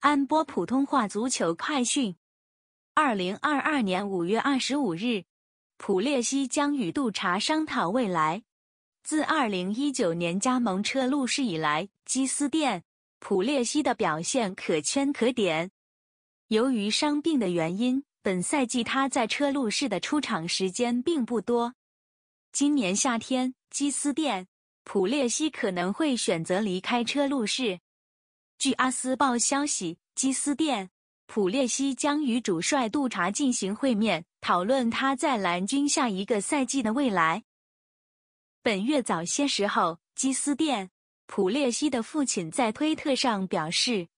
安播普通话足球快讯：二零二二年五月二十五日，普列西将与杜查商讨未来。自二零一九年加盟车路士以来，基斯店普列西的表现可圈可点。由于伤病的原因，本赛季他在车路士的出场时间并不多。今年夏天，基斯店普列西可能会选择离开车路士。据《阿斯报》消息，基斯甸·普列西将与主帅杜查进行会面，讨论他在蓝军下一个赛季的未来。本月早些时候，基斯甸·普列西的父亲在推特上表示，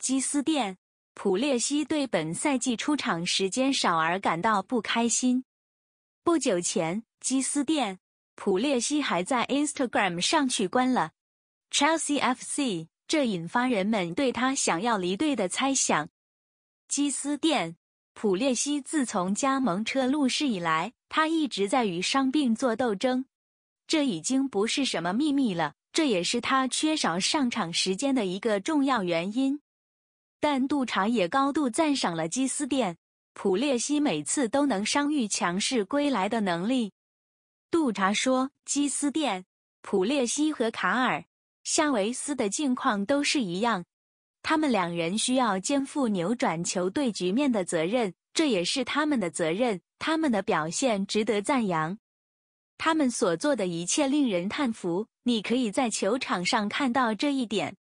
基斯甸·普列西对本赛季出场时间少而感到不开心。不久前，基斯甸·普列西还在 Instagram 上去关了 Chelsea FC。这引发人们对他想要离队的猜想。基斯店，普列西自从加盟车路士以来，他一直在与伤病做斗争，这已经不是什么秘密了。这也是他缺少上场时间的一个重要原因。但杜查也高度赞赏了基斯甸·普列西每次都能伤愈强势归来的能力。杜查说：“基斯甸·普列西和卡尔。”夏维斯的境况都是一样，他们两人需要肩负扭转球队局面的责任，这也是他们的责任。他们的表现值得赞扬，他们所做的一切令人叹服。你可以在球场上看到这一点。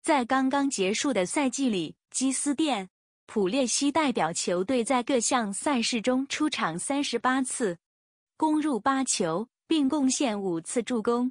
在刚刚结束的赛季里，基斯甸·普列西代表球队在各项赛事中出场三十八次，攻入八球，并贡献五次助攻。